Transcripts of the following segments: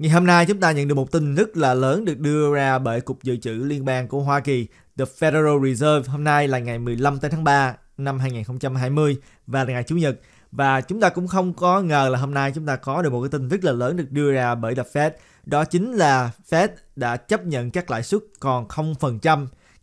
Ngày hôm nay chúng ta nhận được một tin rất là lớn được đưa ra bởi Cục Dự trữ Liên bang của Hoa Kỳ, The Federal Reserve. Hôm nay là ngày 15 tháng 3 năm 2020 và là ngày Chủ nhật. Và chúng ta cũng không có ngờ là hôm nay chúng ta có được một cái tin rất là lớn được đưa ra bởi The Fed. Đó chính là Fed đã chấp nhận các lãi suất còn 0%.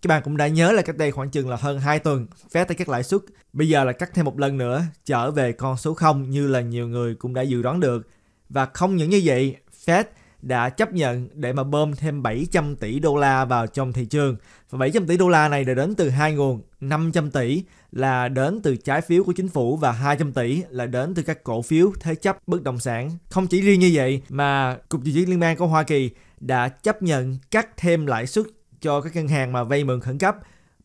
Các bạn cũng đã nhớ là cách đây khoảng chừng là hơn 2 tuần Fed đã cắt lãi suất. Bây giờ là cắt thêm một lần nữa trở về con số 0 như là nhiều người cũng đã dự đoán được. Và không những như vậy, Fed đã chấp nhận để mà bơm thêm 700 tỷ đô la vào trong thị trường. Và 700 tỷ đô la này đã đến từ hai nguồn, 500 tỷ là đến từ trái phiếu của chính phủ và 200 tỷ là đến từ các cổ phiếu thế chấp bất động sản. Không chỉ riêng như vậy mà Cục Dự trữ Liên bang của Hoa Kỳ đã chấp nhận cắt thêm lãi suất cho các ngân hàng mà vay mượn khẩn cấp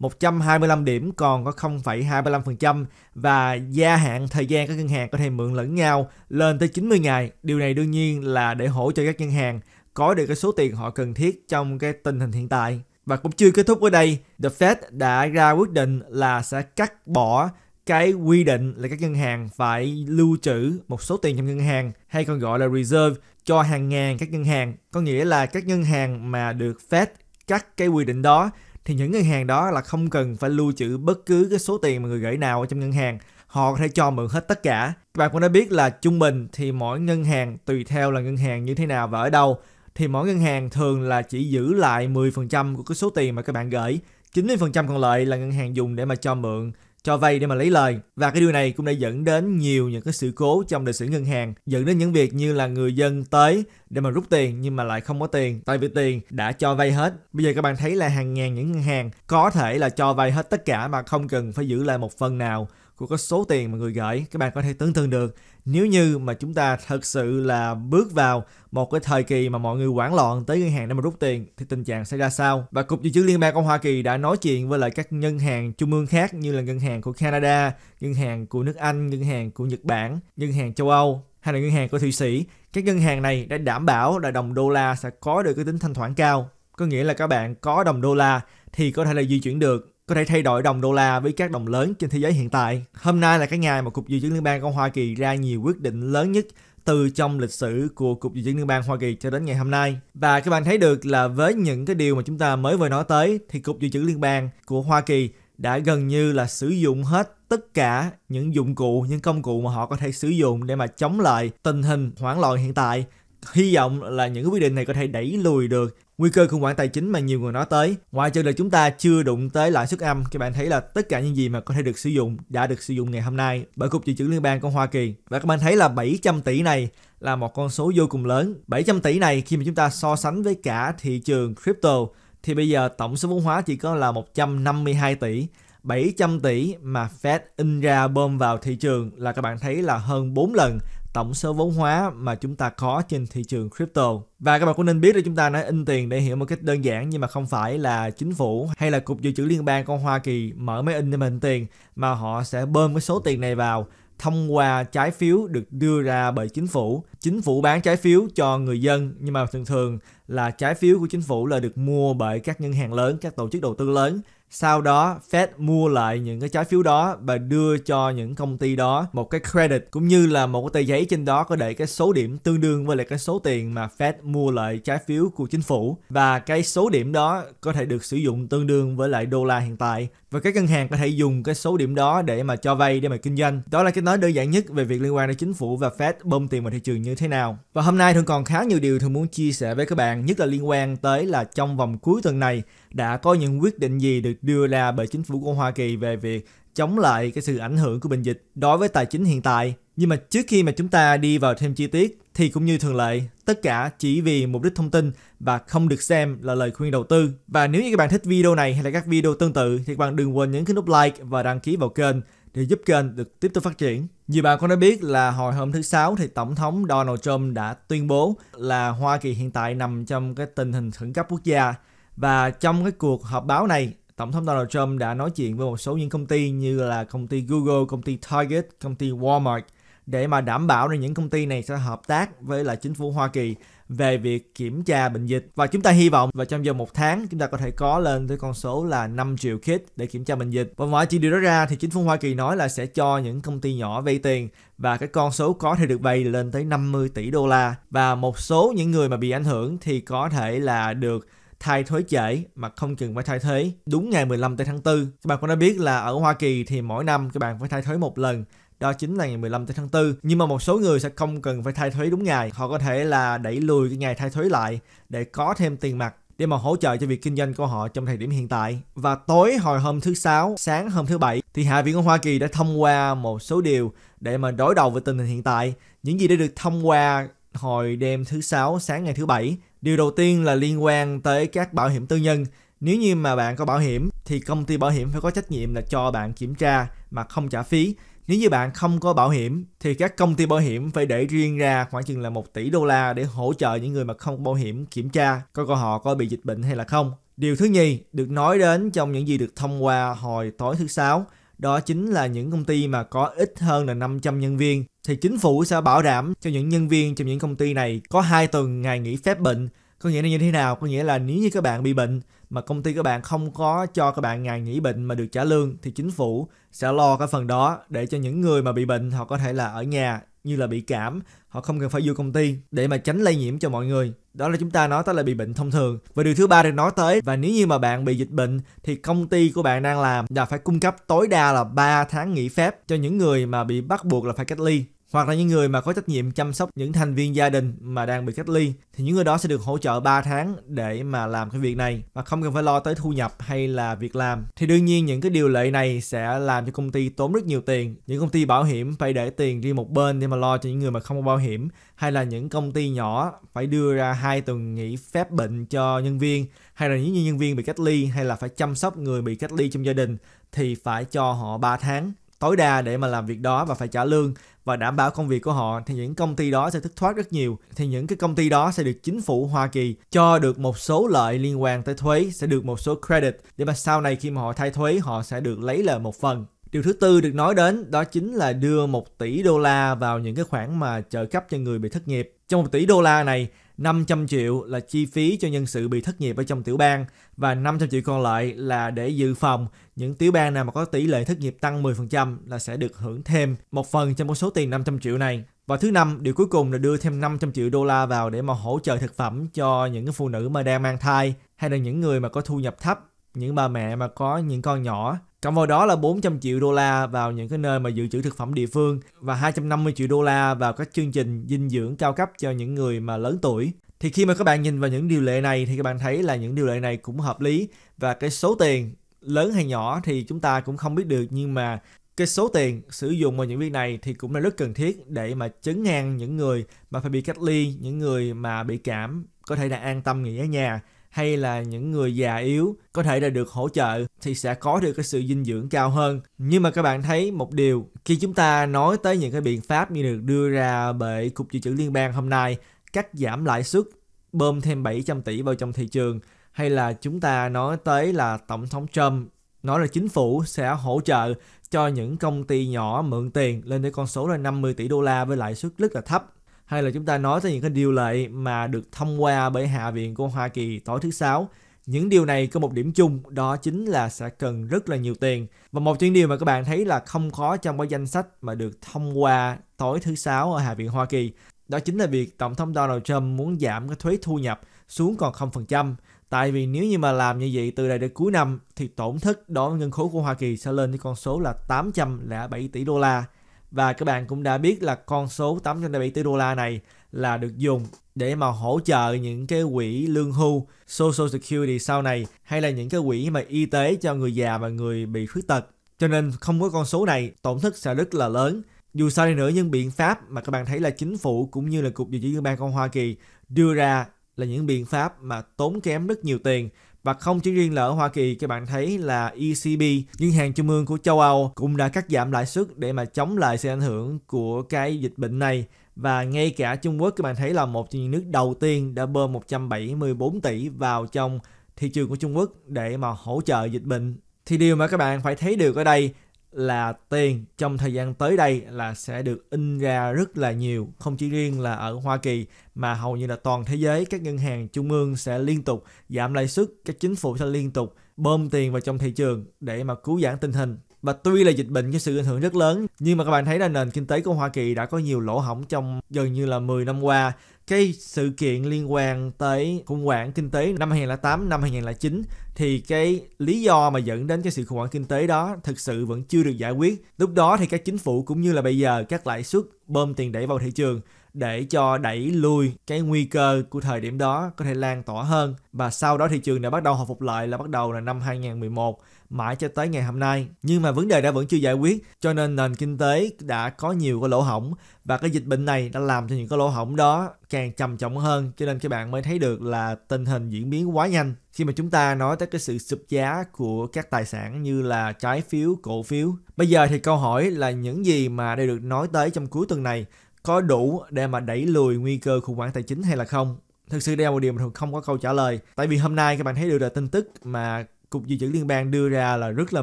125 điểm còn có 0,25% và gia hạn thời gian các ngân hàng có thể mượn lẫn nhau lên tới 90 ngày. Điều này đương nhiên là để hỗ trợ các ngân hàng có được cái số tiền họ cần thiết trong cái tình hình hiện tại. Và cũng chưa kết thúc ở đây, The Fed đã ra quyết định là sẽ cắt bỏ cái quy định là các ngân hàng phải lưu trữ một số tiền trong ngân hàng hay còn gọi là reserve cho hàng ngàn các ngân hàng. Có nghĩa là các ngân hàng mà được Fed cắt cái quy định đó thì những ngân hàng đó là không cần phải lưu trữ bất cứ cái số tiền mà người gửi nào ở trong ngân hàng họ có thể cho mượn hết tất cả các bạn cũng đã biết là trung bình thì mỗi ngân hàng tùy theo là ngân hàng như thế nào và ở đâu thì mỗi ngân hàng thường là chỉ giữ lại 10% của cái số tiền mà các bạn gửi 90% còn lại là ngân hàng dùng để mà cho mượn cho vay để mà lấy lời và cái điều này cũng đã dẫn đến nhiều những cái sự cố trong đời sử ngân hàng dẫn đến những việc như là người dân tới để mà rút tiền nhưng mà lại không có tiền tại vì tiền đã cho vay hết bây giờ các bạn thấy là hàng ngàn những ngân hàng có thể là cho vay hết tất cả mà không cần phải giữ lại một phần nào của cái số tiền mà người gửi các bạn có thể tưởng tượng được nếu như mà chúng ta thật sự là bước vào một cái thời kỳ mà mọi người hoảng loạn tới ngân hàng để mà rút tiền thì tình trạng sẽ ra sao và cục dự trữ liên bang của Hoa Kỳ đã nói chuyện với lại các ngân hàng trung ương khác như là ngân hàng của Canada, ngân hàng của nước Anh, ngân hàng của Nhật Bản, ngân hàng châu Âu hay là ngân hàng của Thụy Sĩ. Các ngân hàng này đã đảm bảo là đồng đô la sẽ có được cái tính thanh khoản cao. Có nghĩa là các bạn có đồng đô la thì có thể là di chuyển được có thể thay đổi đồng đô la với các đồng lớn trên thế giới hiện tại. Hôm nay là cái ngày mà Cục Dự trữ Liên bang của Hoa Kỳ ra nhiều quyết định lớn nhất từ trong lịch sử của Cục Dự trữ Liên bang Hoa Kỳ cho đến ngày hôm nay. Và các bạn thấy được là với những cái điều mà chúng ta mới vừa nói tới thì Cục Dự trữ Liên bang của Hoa Kỳ đã gần như là sử dụng hết tất cả những dụng cụ, những công cụ mà họ có thể sử dụng để mà chống lại tình hình hoảng loạn hiện tại Hy vọng là những quyết định này có thể đẩy lùi được nguy cơ khủng hoảng tài chính mà nhiều người nói tới. Ngoài trừ là chúng ta chưa đụng tới lãi suất âm, các bạn thấy là tất cả những gì mà có thể được sử dụng đã được sử dụng ngày hôm nay bởi Cục Dự trữ Liên bang của Hoa Kỳ. Và các bạn thấy là 700 tỷ này là một con số vô cùng lớn. 700 tỷ này khi mà chúng ta so sánh với cả thị trường crypto thì bây giờ tổng số vốn hóa chỉ có là 152 tỷ. 700 tỷ mà Fed in ra bơm vào thị trường là các bạn thấy là hơn 4 lần tổng số vốn hóa mà chúng ta có trên thị trường crypto. Và các bạn cũng nên biết là chúng ta nói in tiền để hiểu một cách đơn giản nhưng mà không phải là chính phủ hay là cục dự trữ liên bang của Hoa Kỳ mở máy in để mình tiền mà họ sẽ bơm cái số tiền này vào thông qua trái phiếu được đưa ra bởi chính phủ. Chính phủ bán trái phiếu cho người dân nhưng mà thường thường là trái phiếu của chính phủ là được mua bởi các ngân hàng lớn, các tổ chức đầu tư lớn sau đó Fed mua lại những cái trái phiếu đó và đưa cho những công ty đó một cái credit cũng như là một cái tờ giấy trên đó có để cái số điểm tương đương với lại cái số tiền mà Fed mua lại trái phiếu của chính phủ và cái số điểm đó có thể được sử dụng tương đương với lại đô la hiện tại và các ngân hàng có thể dùng cái số điểm đó để mà cho vay để mà kinh doanh đó là cái nói đơn giản nhất về việc liên quan đến chính phủ và Fed bơm tiền vào thị trường như thế nào và hôm nay thường còn khá nhiều điều thường muốn chia sẻ với các bạn nhất là liên quan tới là trong vòng cuối tuần này đã có những quyết định gì được đưa ra bởi chính phủ của Hoa Kỳ về việc chống lại cái sự ảnh hưởng của bệnh dịch đối với tài chính hiện tại. Nhưng mà trước khi mà chúng ta đi vào thêm chi tiết thì cũng như thường lệ, tất cả chỉ vì mục đích thông tin và không được xem là lời khuyên đầu tư. Và nếu như các bạn thích video này hay là các video tương tự thì các bạn đừng quên nhấn cái nút like và đăng ký vào kênh để giúp kênh được tiếp tục phát triển. Như bạn cũng đã biết là hồi hôm thứ Sáu thì Tổng thống Donald Trump đã tuyên bố là Hoa Kỳ hiện tại nằm trong cái tình hình khẩn cấp quốc gia. Và trong cái cuộc họp báo này Tổng thống Donald Trump đã nói chuyện với một số những công ty như là công ty Google, công ty Target, công ty Walmart để mà đảm bảo rằng những công ty này sẽ hợp tác với lại chính phủ Hoa Kỳ về việc kiểm tra bệnh dịch và chúng ta hy vọng và trong vòng một tháng chúng ta có thể có lên tới con số là 5 triệu kit để kiểm tra bệnh dịch và ngoài chỉ điều đó ra thì chính phủ Hoa Kỳ nói là sẽ cho những công ty nhỏ vay tiền và cái con số có thể được vay lên tới 50 tỷ đô la và một số những người mà bị ảnh hưởng thì có thể là được thay thế trễ mà không cần phải thay thế đúng ngày 15 tây tháng 4. Các bạn cũng đã biết là ở Hoa Kỳ thì mỗi năm các bạn phải thay thế một lần đó chính là ngày 15 tây tháng 4. Nhưng mà một số người sẽ không cần phải thay thuế đúng ngày. Họ có thể là đẩy lùi cái ngày thay thuế lại để có thêm tiền mặt để mà hỗ trợ cho việc kinh doanh của họ trong thời điểm hiện tại. Và tối hồi hôm thứ Sáu, sáng hôm thứ Bảy thì Hạ viện của Hoa Kỳ đã thông qua một số điều để mà đối đầu với tình hình hiện tại. Những gì đã được thông qua hồi đêm thứ Sáu, sáng ngày thứ Bảy Điều đầu tiên là liên quan tới các bảo hiểm tư nhân. Nếu như mà bạn có bảo hiểm thì công ty bảo hiểm phải có trách nhiệm là cho bạn kiểm tra mà không trả phí. Nếu như bạn không có bảo hiểm thì các công ty bảo hiểm phải để riêng ra khoảng chừng là 1 tỷ đô la để hỗ trợ những người mà không bảo hiểm kiểm tra coi coi họ có bị dịch bệnh hay là không. Điều thứ nhì được nói đến trong những gì được thông qua hồi tối thứ sáu đó chính là những công ty mà có ít hơn là 500 nhân viên thì chính phủ sẽ bảo đảm cho những nhân viên trong những công ty này có hai tuần ngày nghỉ phép bệnh có nghĩa là như thế nào có nghĩa là nếu như các bạn bị bệnh mà công ty các bạn không có cho các bạn ngày nghỉ bệnh mà được trả lương thì chính phủ sẽ lo cái phần đó để cho những người mà bị bệnh họ có thể là ở nhà như là bị cảm họ không cần phải vô công ty để mà tránh lây nhiễm cho mọi người đó là chúng ta nói tới là bị bệnh thông thường và điều thứ ba được nói tới và nếu như mà bạn bị dịch bệnh thì công ty của bạn đang làm là phải cung cấp tối đa là 3 tháng nghỉ phép cho những người mà bị bắt buộc là phải cách ly hoặc là những người mà có trách nhiệm chăm sóc những thành viên gia đình mà đang bị cách ly thì những người đó sẽ được hỗ trợ 3 tháng để mà làm cái việc này mà không cần phải lo tới thu nhập hay là việc làm thì đương nhiên những cái điều lệ này sẽ làm cho công ty tốn rất nhiều tiền những công ty bảo hiểm phải để tiền riêng một bên để mà lo cho những người mà không có bảo hiểm hay là những công ty nhỏ phải đưa ra hai tuần nghỉ phép bệnh cho nhân viên hay là những nhân viên bị cách ly hay là phải chăm sóc người bị cách ly trong gia đình thì phải cho họ 3 tháng tối đa để mà làm việc đó và phải trả lương và đảm bảo công việc của họ thì những công ty đó sẽ thất thoát rất nhiều thì những cái công ty đó sẽ được chính phủ Hoa Kỳ cho được một số lợi liên quan tới thuế sẽ được một số credit để mà sau này khi mà họ thay thuế họ sẽ được lấy lại một phần Điều thứ tư được nói đến đó chính là đưa 1 tỷ đô la vào những cái khoản mà trợ cấp cho người bị thất nghiệp. Trong 1 tỷ đô la này, 500 triệu là chi phí cho nhân sự bị thất nghiệp ở trong tiểu bang và 500 triệu còn lại là để dự phòng những tiểu bang nào mà có tỷ lệ thất nghiệp tăng 10% là sẽ được hưởng thêm một phần trong số tiền 500 triệu này. Và thứ năm, điều cuối cùng là đưa thêm 500 triệu đô la vào để mà hỗ trợ thực phẩm cho những cái phụ nữ mà đang mang thai hay là những người mà có thu nhập thấp, những bà mẹ mà có những con nhỏ Cộng vào đó là 400 triệu đô la vào những cái nơi mà dự trữ thực phẩm địa phương và 250 triệu đô la vào các chương trình dinh dưỡng cao cấp cho những người mà lớn tuổi. Thì khi mà các bạn nhìn vào những điều lệ này thì các bạn thấy là những điều lệ này cũng hợp lý và cái số tiền lớn hay nhỏ thì chúng ta cũng không biết được nhưng mà cái số tiền sử dụng vào những việc này thì cũng là rất cần thiết để mà chấn ngang những người mà phải bị cách ly, những người mà bị cảm có thể là an tâm nghỉ ở nhà hay là những người già yếu có thể là được hỗ trợ thì sẽ có được cái sự dinh dưỡng cao hơn nhưng mà các bạn thấy một điều khi chúng ta nói tới những cái biện pháp như được đưa ra bởi cục dự trữ liên bang hôm nay cắt giảm lãi suất bơm thêm 700 tỷ vào trong thị trường hay là chúng ta nói tới là tổng thống Trump nói là chính phủ sẽ hỗ trợ cho những công ty nhỏ mượn tiền lên tới con số là 50 tỷ đô la với lãi suất rất là thấp hay là chúng ta nói tới những cái điều lệ mà được thông qua bởi Hạ viện của Hoa Kỳ tối thứ sáu những điều này có một điểm chung đó chính là sẽ cần rất là nhiều tiền và một chuyện điều mà các bạn thấy là không có trong cái danh sách mà được thông qua tối thứ sáu ở Hạ viện Hoa Kỳ đó chính là việc Tổng thống Donald Trump muốn giảm cái thuế thu nhập xuống còn 0%. Tại vì nếu như mà làm như vậy từ đây đến cuối năm thì tổn thất đối với ngân khố của Hoa Kỳ sẽ lên tới con số là 807 tỷ đô la. Và các bạn cũng đã biết là con số 807 tỷ đô la này là được dùng để mà hỗ trợ những cái quỹ lương hưu Social Security sau này hay là những cái quỹ mà y tế cho người già và người bị khuyết tật. Cho nên không có con số này, tổn thất sẽ rất là lớn. Dù sao đi nữa nhưng biện pháp mà các bạn thấy là chính phủ cũng như là Cục Dự trữ Liên bang của Hoa Kỳ đưa ra là những biện pháp mà tốn kém rất nhiều tiền và không chỉ riêng là ở Hoa Kỳ, các bạn thấy là ECB, ngân hàng trung ương của châu Âu cũng đã cắt giảm lãi suất để mà chống lại sự ảnh hưởng của cái dịch bệnh này. Và ngay cả Trung Quốc các bạn thấy là một trong những nước đầu tiên đã bơm 174 tỷ vào trong thị trường của Trung Quốc để mà hỗ trợ dịch bệnh. Thì điều mà các bạn phải thấy được ở đây là tiền trong thời gian tới đây là sẽ được in ra rất là nhiều không chỉ riêng là ở Hoa Kỳ mà hầu như là toàn thế giới các ngân hàng trung ương sẽ liên tục giảm lãi suất các chính phủ sẽ liên tục bơm tiền vào trong thị trường để mà cứu giãn tình hình và tuy là dịch bệnh có sự ảnh hưởng rất lớn nhưng mà các bạn thấy là nền kinh tế của Hoa Kỳ đã có nhiều lỗ hổng trong gần như là 10 năm qua. Cái sự kiện liên quan tới khủng hoảng kinh tế năm 2008, năm 2009 thì cái lý do mà dẫn đến cái sự khủng hoảng kinh tế đó thực sự vẫn chưa được giải quyết. Lúc đó thì các chính phủ cũng như là bây giờ các lãi suất bơm tiền đẩy vào thị trường để cho đẩy lui cái nguy cơ của thời điểm đó có thể lan tỏa hơn và sau đó thị trường đã bắt đầu hồi phục lại là bắt đầu là năm 2011 mãi cho tới ngày hôm nay. Nhưng mà vấn đề đã vẫn chưa giải quyết cho nên nền kinh tế đã có nhiều cái lỗ hổng và cái dịch bệnh này đã làm cho những cái lỗ hổng đó càng trầm trọng hơn cho nên các bạn mới thấy được là tình hình diễn biến quá nhanh khi mà chúng ta nói tới cái sự sụp giá của các tài sản như là trái phiếu, cổ phiếu. Bây giờ thì câu hỏi là những gì mà đã được nói tới trong cuối tuần này có đủ để mà đẩy lùi nguy cơ khủng hoảng tài chính hay là không? Thực sự đây là một điều mà không có câu trả lời. Tại vì hôm nay các bạn thấy được là tin tức mà Cục Dự trữ Liên bang đưa ra là rất là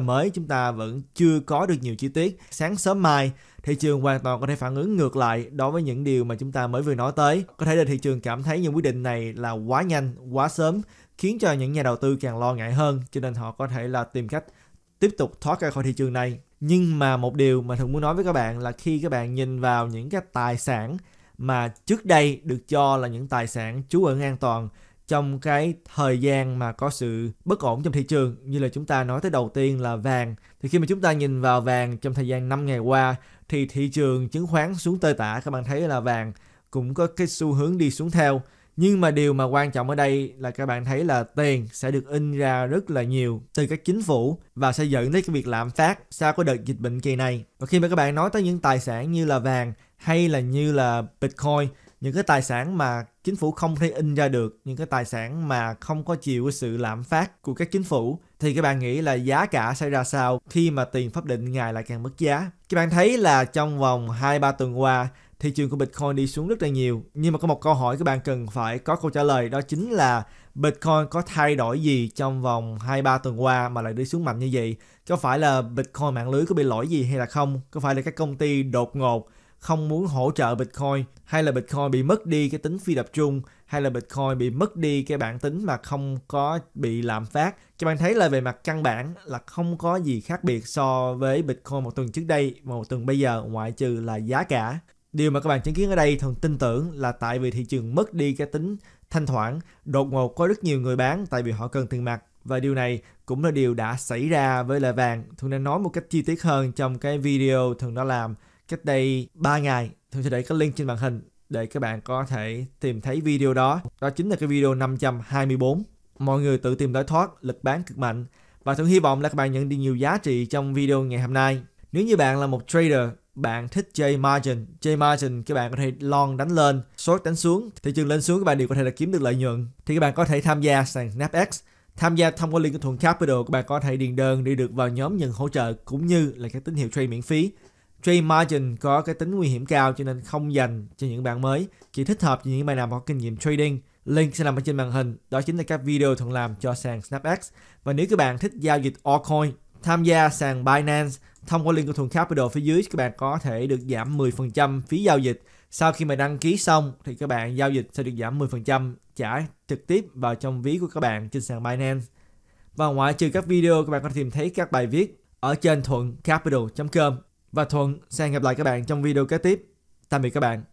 mới, chúng ta vẫn chưa có được nhiều chi tiết. Sáng sớm mai, thị trường hoàn toàn có thể phản ứng ngược lại đối với những điều mà chúng ta mới vừa nói tới. Có thể là thị trường cảm thấy những quyết định này là quá nhanh, quá sớm, khiến cho những nhà đầu tư càng lo ngại hơn, cho nên họ có thể là tìm cách tiếp tục thoát ra khỏi thị trường này nhưng mà một điều mà thường muốn nói với các bạn là khi các bạn nhìn vào những cái tài sản mà trước đây được cho là những tài sản trú ẩn an toàn trong cái thời gian mà có sự bất ổn trong thị trường như là chúng ta nói tới đầu tiên là vàng thì khi mà chúng ta nhìn vào vàng trong thời gian 5 ngày qua thì thị trường chứng khoán xuống tơi tả các bạn thấy là vàng cũng có cái xu hướng đi xuống theo nhưng mà điều mà quan trọng ở đây là các bạn thấy là tiền sẽ được in ra rất là nhiều từ các chính phủ và sẽ dẫn đến cái việc lạm phát sau cái đợt dịch bệnh kỳ này. Và khi mà các bạn nói tới những tài sản như là vàng hay là như là Bitcoin, những cái tài sản mà chính phủ không thể in ra được, những cái tài sản mà không có chịu sự lạm phát của các chính phủ thì các bạn nghĩ là giá cả sẽ ra sao khi mà tiền pháp định ngày lại càng mất giá. Các bạn thấy là trong vòng 2-3 tuần qua thị trường của Bitcoin đi xuống rất là nhiều. Nhưng mà có một câu hỏi các bạn cần phải có câu trả lời đó chính là Bitcoin có thay đổi gì trong vòng 2-3 tuần qua mà lại đi xuống mạnh như vậy? Có phải là Bitcoin mạng lưới có bị lỗi gì hay là không? Có phải là các công ty đột ngột không muốn hỗ trợ Bitcoin hay là Bitcoin bị mất đi cái tính phi tập trung hay là Bitcoin bị mất đi cái bản tính mà không có bị lạm phát. Các bạn thấy là về mặt căn bản là không có gì khác biệt so với Bitcoin một tuần trước đây và một tuần bây giờ ngoại trừ là giá cả. Điều mà các bạn chứng kiến ở đây thường tin tưởng là tại vì thị trường mất đi cái tính thanh thoảng, đột ngột có rất nhiều người bán tại vì họ cần tiền mặt. Và điều này cũng là điều đã xảy ra với lại vàng. Thường nên nói một cách chi tiết hơn trong cái video thường đã làm cách đây 3 ngày. Thường sẽ để cái link trên màn hình để các bạn có thể tìm thấy video đó. Đó chính là cái video 524. Mọi người tự tìm lối thoát, lực bán cực mạnh. Và thường hy vọng là các bạn nhận được nhiều giá trị trong video ngày hôm nay. Nếu như bạn là một trader bạn thích chơi margin chơi margin các bạn có thể long đánh lên short đánh xuống thị trường lên xuống các bạn đều có thể là kiếm được lợi nhuận thì các bạn có thể tham gia sàn snapx tham gia thông qua liên kết thuận capital các bạn có thể điền đơn để được vào nhóm nhận hỗ trợ cũng như là các tín hiệu trade miễn phí trade margin có cái tính nguy hiểm cao cho nên không dành cho những bạn mới chỉ thích hợp cho những bạn nào có kinh nghiệm trading Link sẽ nằm ở trên màn hình, đó chính là các video thường làm cho sàn SnapX. Và nếu các bạn thích giao dịch altcoin Tham gia sàn Binance thông qua link của Thuần Capital phía dưới các bạn có thể được giảm 10% phí giao dịch. Sau khi mà đăng ký xong thì các bạn giao dịch sẽ được giảm 10% trả trực tiếp vào trong ví của các bạn trên sàn Binance. Và ngoại trừ các video các bạn có thể tìm thấy các bài viết ở trên thuận capital.com và thuận sẽ gặp lại các bạn trong video kế tiếp. Tạm biệt các bạn.